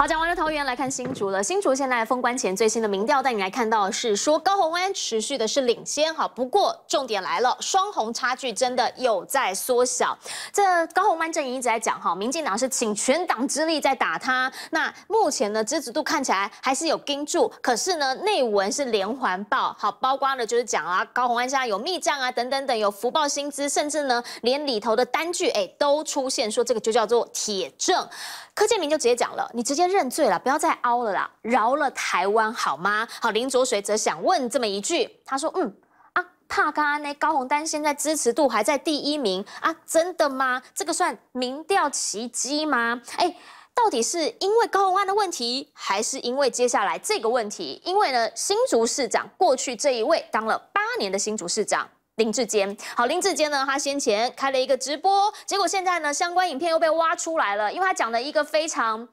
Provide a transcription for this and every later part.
好，讲完了桃园，来看新竹了。新竹现在封关前最新的民调，带你来看到是说高红安持续的是领先。好，不过重点来了，双红差距真的有在缩小。这高红安阵营一直在讲哈，民进党是请全党之力在打他。那目前呢，支持度看起来还是有盯住，可是呢，内文是连环报，好，包括了就是讲啊，高红安现在有密账啊，等等等，有福报薪资，甚至呢，连里头的单据，哎，都出现说这个就叫做铁证。柯建明就直接讲了，你直接。认罪了，不要再凹了啦，饶了台湾好吗？好，林卓水则想问这么一句，他说：“嗯啊，帕刚呢？高洪丹现在支持度还在第一名啊，真的吗？这个算民调奇迹吗？哎，到底是因为高红安的问题，还是因为接下来这个问题？因为呢，新竹市长过去这一位当了八年的新竹市长林志坚。好，林志坚呢，他先前开了一个直播，结果现在呢，相关影片又被挖出来了，因为他讲了一个非常……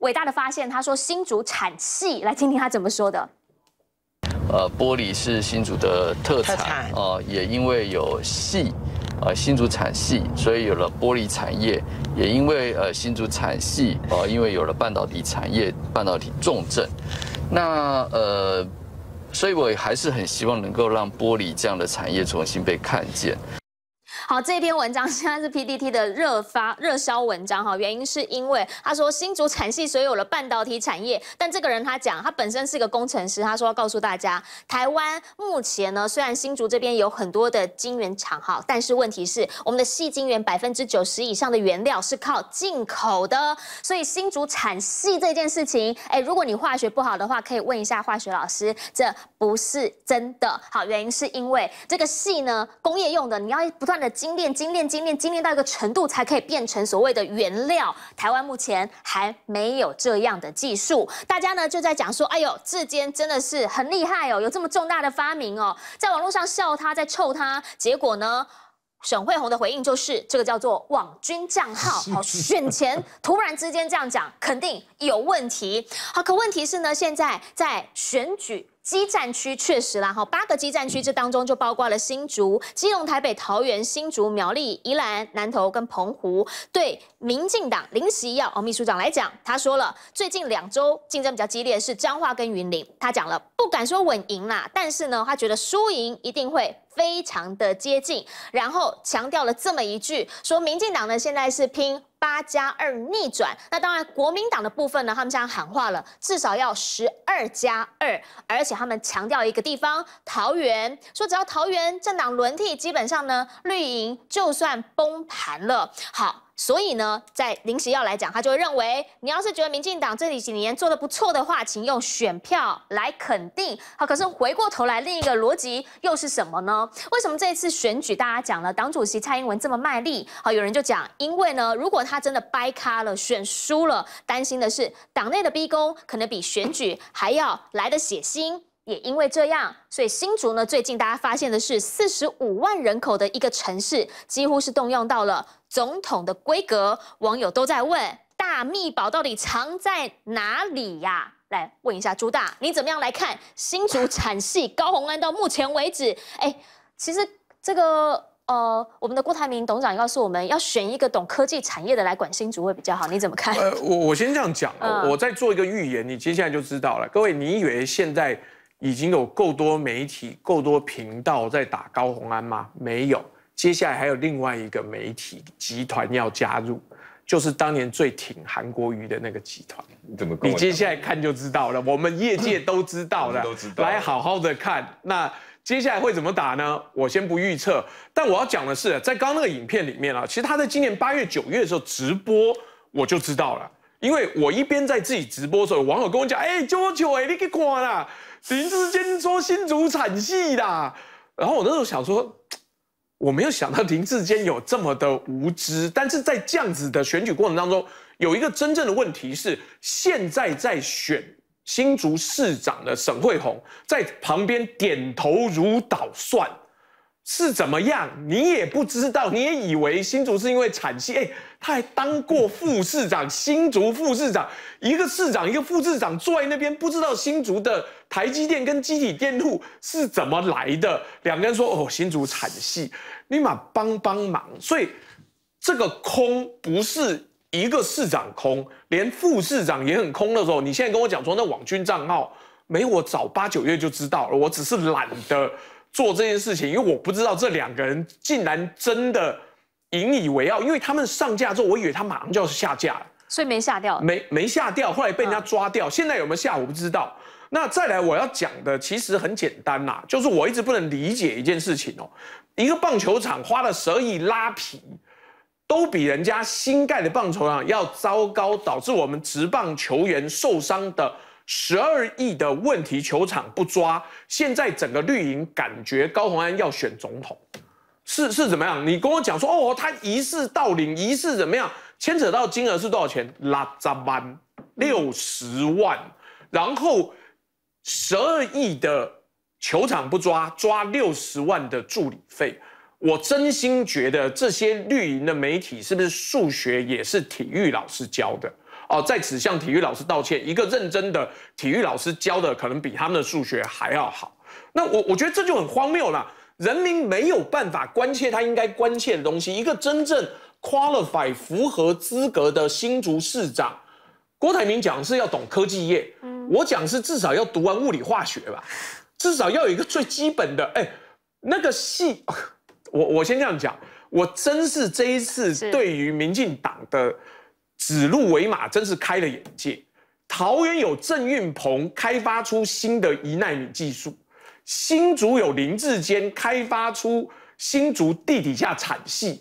伟大的发现，他说新竹产系来听听他怎么说的。呃，玻璃是新竹的特产，哦，也因为有戏，呃，新竹产系，所以有了玻璃产业。也因为呃新竹产系，呃，因为有了半导体产业，半导体重镇。那呃，所以我还是很希望能够让玻璃这样的产业重新被看见。好，这篇文章现在是 P D T 的热发热销文章哈，原因是因为他说新竹产系所以有了半导体产业。但这个人他讲，他本身是个工程师，他说要告诉大家，台湾目前呢，虽然新竹这边有很多的晶圆厂哈，但是问题是我们的细晶圆百分之九十以上的原料是靠进口的，所以新竹产细这件事情，哎，如果你化学不好的话，可以问一下化学老师，这不是真的。好，原因是因为这个细呢，工业用的，你要不断的。精炼、精炼、精炼、精炼到一个程度，才可以变成所谓的原料。台湾目前还没有这样的技术，大家呢就在讲说：“哎呦，质监真的是很厉害哦，有这么重大的发明哦。”在网络上笑他，在臭他，结果呢？沈惠虹的回应就是，这个叫做网军账号，好选前突然之间这样讲，肯定有问题。好，可问题是呢，现在在选举基站区，确实啦，哈，八个基站区这当中就包括了新竹、基隆、台北、桃园、新竹、苗栗、宜兰、南投跟澎湖。对民进党临时要哦秘书长来讲，他说了，最近两周竞争比较激烈是彰化跟云林。他讲了，不敢说稳赢啦，但是呢，他觉得输赢一定会。非常的接近，然后强调了这么一句，说民进党呢现在是拼八加二逆转，那当然国民党的部分呢，他们这样喊话了，至少要十二加二，而且他们强调一个地方桃园，说只要桃园政党轮替，基本上呢绿营就算崩盘了。好。所以呢，在临时要来讲，他就会认为，你要是觉得民进党这几年做的不错的话，请用选票来肯定。好，可是回过头来，另一个逻辑又是什么呢？为什么这一次选举大家讲了党主席蔡英文这么卖力？好，有人就讲，因为呢，如果他真的掰咖了，选输了，担心的是党内的逼宫可能比选举还要来的血腥。也因为这样，所以新竹呢，最近大家发现的是四十五万人口的一个城市，几乎是动用到了总统的规格。网友都在问，大密宝到底藏在哪里呀？来问一下朱大，你怎么样来看新竹产系高红安到目前为止？哎，其实这个呃，我们的郭台铭董事长告诉我们要选一个懂科技产业的来管新竹会比较好，你怎么看？呃，我我先这样讲，我再做一个预言，你接下来就知道了。各位，你以为现在？已经有够多媒体、够多频道在打高洪安吗？没有，接下来还有另外一个媒体集团要加入，就是当年最挺韩国瑜的那个集团。你怎么？你接下来看就知道了，我们业界都知道了，来好好的看。那接下来会怎么打呢？我先不预测，但我要讲的是，在刚刚那个影片里面啊，其实他在今年八月、九月的时候直播，我就知道了。因为我一边在自己直播的时候，网友跟我讲：“哎，足球哎，你去看啦，林志坚说新竹惨戏啦。”然后我那时候想说，我没有想到林志坚有这么的无知。但是在这样子的选举过程当中，有一个真正的问题是，现在在选新竹市长的沈惠宏，在旁边点头如捣蒜。是怎么样？你也不知道，你也以为新竹是因为产系，哎，他还当过副市长，新竹副市长，一个市长，一个副市长坐在那边，不知道新竹的台积电跟机体电路是怎么来的。两个人说：“哦，新竹产系，立马帮帮忙。”所以这个空不是一个市长空，连副市长也很空的时候，你现在跟我讲说那网军账号没我早八九月就知道，了，我只是懒得。做这件事情，因为我不知道这两个人竟然真的引以为傲，因为他们上架之后，我以为他马上就要下架了，所以没下掉，没没下掉，后来被人家抓掉，现在有没有下，我不知道。那再来我要讲的其实很简单啦，就是我一直不能理解一件事情哦，一个棒球场花了十亿拉皮，都比人家新盖的棒球场要糟糕，导致我们职棒球员受伤的。十二亿的问题球场不抓，现在整个绿营感觉高虹安要选总统，是是怎么样？你跟我讲说哦，他疑事到影，疑事怎么样？牵扯到金额是多少钱？拉扎班六十万，然后十二亿的球场不抓，抓六十万的助理费。我真心觉得这些绿营的媒体是不是数学也是体育老师教的？哦，在此向体育老师道歉。一个认真的体育老师教的，可能比他们的数学还要好。那我我觉得这就很荒谬了。人民没有办法关切他应该关切的东西。一个真正 qualify 符合资格的新竹市长，郭台铭讲是要懂科技业，我讲是至少要读完物理化学吧，至少要有一个最基本的。哎，那个系，我我先这样讲。我真是这一次对于民进党的。指鹿为马，真是开了眼界。桃园有郑运鹏开发出新的一纳米技术，新竹有林志坚开发出新竹地底下产戏，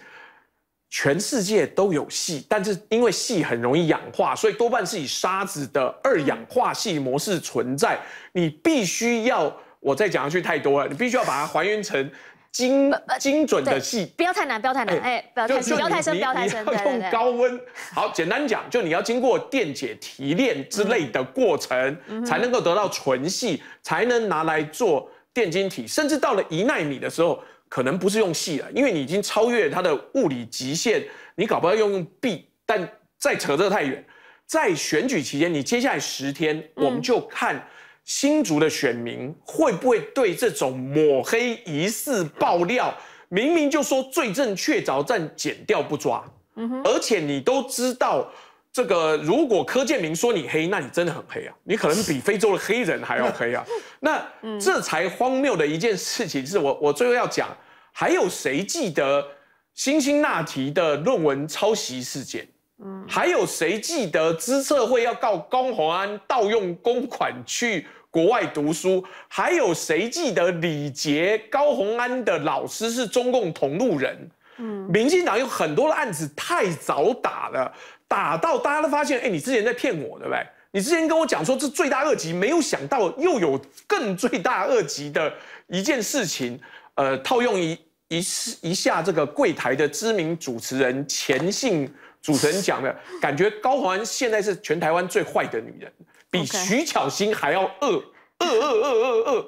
全世界都有戏，但是因为戏很容易氧化，所以多半是以沙子的二氧化系模式存在。你必须要，我再讲下去太多了，你必须要把它还原成。精精准的细，不要太难，不要太难，哎，不要太深，不要太深，用高温。好，简单讲，就你要经过电解、提炼之类的过程，才能够得到纯细，才能拿来做电晶体。甚至到了一纳米的时候，可能不是用细了，因为你已经超越它的物理极限，你搞不到用 B。但再扯这太远，在选举期间，你接下来十天，我们就看。新竹的选民会不会对这种抹黑、疑似爆料，明明就说罪证确凿，但剪掉不抓？嗯哼。而且你都知道，这个如果柯建明说你黑，那你真的很黑啊！你可能比非洲的黑人还要黑啊！那这才荒谬的一件事情。是我我最后要讲，还有谁记得新辛那提的论文抄袭事件？嗯，还有谁记得资策会要告龚宏安盗用公款去？国外读书，还有谁记得李杰、高洪安的老师是中共同路人？嗯，民进党有很多的案子太早打了，打到大家都发现，哎，你之前在骗我，对不对？你之前跟我讲说这罪大恶极，没有想到又有更罪大恶极的一件事情。呃，套用一一一下这个柜台的知名主持人钱信。主持人讲的，感觉高环现在是全台湾最坏的女人，比徐巧芯还要恶恶恶恶恶恶。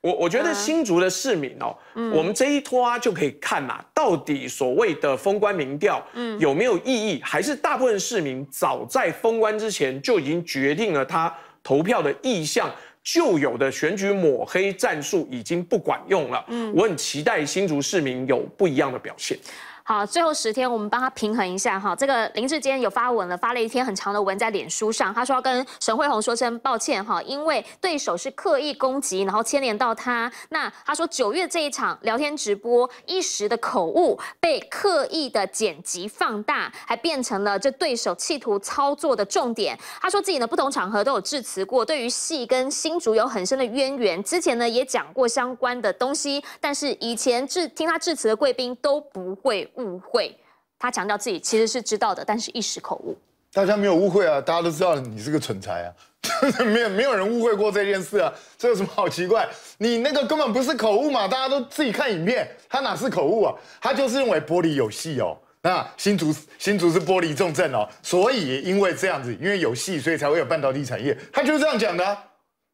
我我觉得新竹的市民哦，我们这一拖啊就可以看啦，到底所谓的封官民调有没有意义？还是大部分市民早在封官之前就已经决定了他投票的意向？就有的选举抹黑战术已经不管用了。嗯，我很期待新竹市民有不一样的表现。好，最后十天，我们帮他平衡一下哈。这个林志坚有发文了，发了一篇很长的文在脸书上，他说要跟沈慧红说声抱歉哈，因为对手是刻意攻击，然后牵连到他。那他说九月这一场聊天直播一时的口误，被刻意的剪辑放大，还变成了这对手企图操作的重点。他说自己呢，不同场合都有致辞过，对于戏跟新竹有很深的渊源，之前呢也讲过相关的东西，但是以前致听他致辞的贵宾都不会。误会，他强调自己其实是知道的，但是一时口误。大家没有误会啊，大家都知道你是个蠢材啊，没有没有人误会过这件事啊，这有什么好奇怪？你那个根本不是口误嘛，大家都自己看影片，他哪是口误啊？他就是认为玻璃有戏哦。那新竹新竹是玻璃重镇哦，所以因为这样子，因为有戏，所以才会有半导体产业，他就是这样讲的，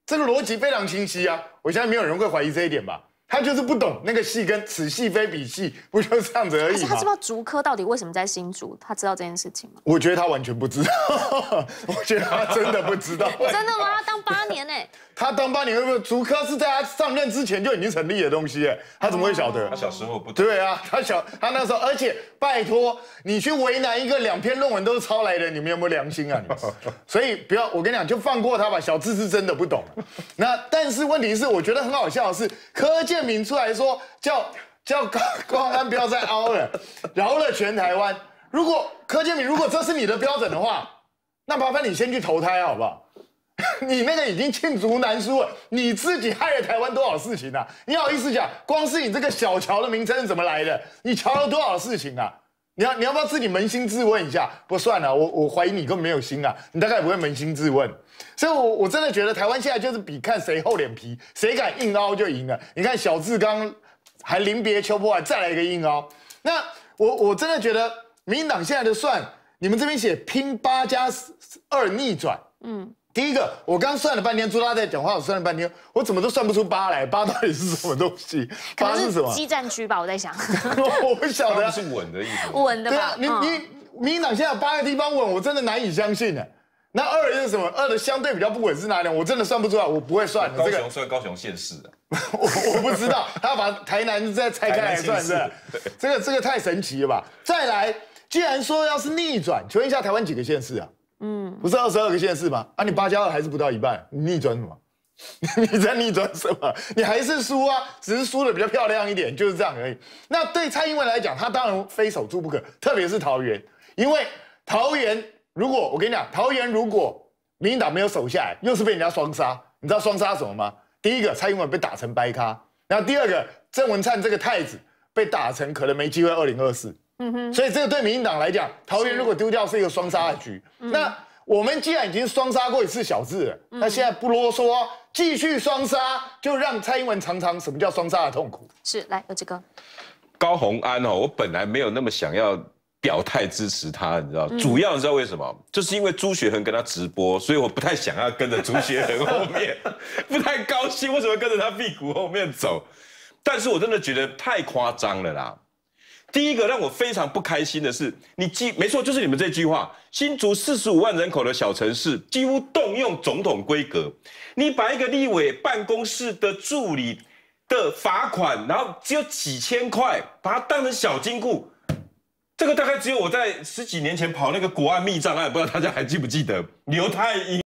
这个逻辑非常清晰啊，我现在没有人会怀疑这一点吧。他就是不懂那个戏跟此戏非彼戏，不就是这样子而已可是他知知道竹科到底为什么在新竹？他知道这件事情吗？我觉得他完全不知道，我觉得他真的不知道。真的吗？当八年。他当八年会不会？竹科是在他上任之前就已经成立的东西，他怎么会晓得？他小时候不懂。对啊，他小，他那时候，而且拜托你去为难一个两篇论文都是抄来的，你们有没有良心啊？你们，所以不要，我跟你讲，就放过他吧。小智是真的不懂。那但是问题是，我觉得很好笑的是，柯建明出来说叫叫高安不要再凹了，饶了全台湾。如果柯建明，如果这是你的标准的话，那麻烦你先去投胎好不好？你那个已经罄竹难书了，你自己害了台湾多少事情啊？你好意思讲？光是你这个小桥的名称怎么来的？你桥了多少事情啊？你要你要不要自己扪心自问一下？不算了，我我怀疑你根本没有心啊，你大概也不会扪心自问。所以，我我真的觉得台湾现在就是比看谁厚脸皮，谁敢硬凹就赢了。你看小志刚还临别秋波还再来一个硬凹，那我我真的觉得民进党现在的算，你们这边写拼八加二逆转，嗯。第一个，我刚算了半天，朱拉在讲话，我算了半天，我怎么都算不出八来，八到底是什么东西？八是什么？基站区吧，我在想。我晓得是稳的意思。稳的，对啊，你你民进党现在八个地方稳，我真的难以相信的。那二又是什么？二的相对比较不稳是哪里？我真的算不出来，我不会算。高雄算高雄县市啊？我我不知道，他把台南再拆开来算是这个这个太神奇了吧？再来，既然说要是逆转，请问一下台湾几个县市啊？嗯，不是二十二个县市吗？啊，你八加二还是不到一半，你逆转什么？你在逆转什么？你还是输啊，只是输的比较漂亮一点，就是这样而已。那对蔡英文来讲，他当然非守住不可，特别是桃园，因为桃园如果我跟你讲，桃园如果民进党没有守下来，又是被人家双杀，你知道双杀什么吗？第一个蔡英文被打成白咖，然后第二个郑文灿这个太子被打成可能没机会二零二四。哼，所以这个对民进党来讲，桃园如果丢掉是一个双杀的局。那我们既然已经双杀过一次小志，那现在不啰嗦，继续双杀，就让蔡英文尝尝什么叫双杀的痛苦。是，来，有志哥，高宏安哦，我本来没有那么想要表态支持他，你知道，主要你知道为什么？就是因为朱学恒跟他直播，所以我不太想要跟着朱学恒后面，不太高兴。为什么跟着他屁股后面走？但是我真的觉得太夸张了啦。第一个让我非常不开心的是，你记没错，就是你们这句话，新竹四十五万人口的小城市，几乎动用总统规格，你把一个立委办公室的助理的罚款，然后只有几千块，把它当成小金库，这个大概只有我在十几年前跑那个国安密障案，不知道大家还记不记得刘太医。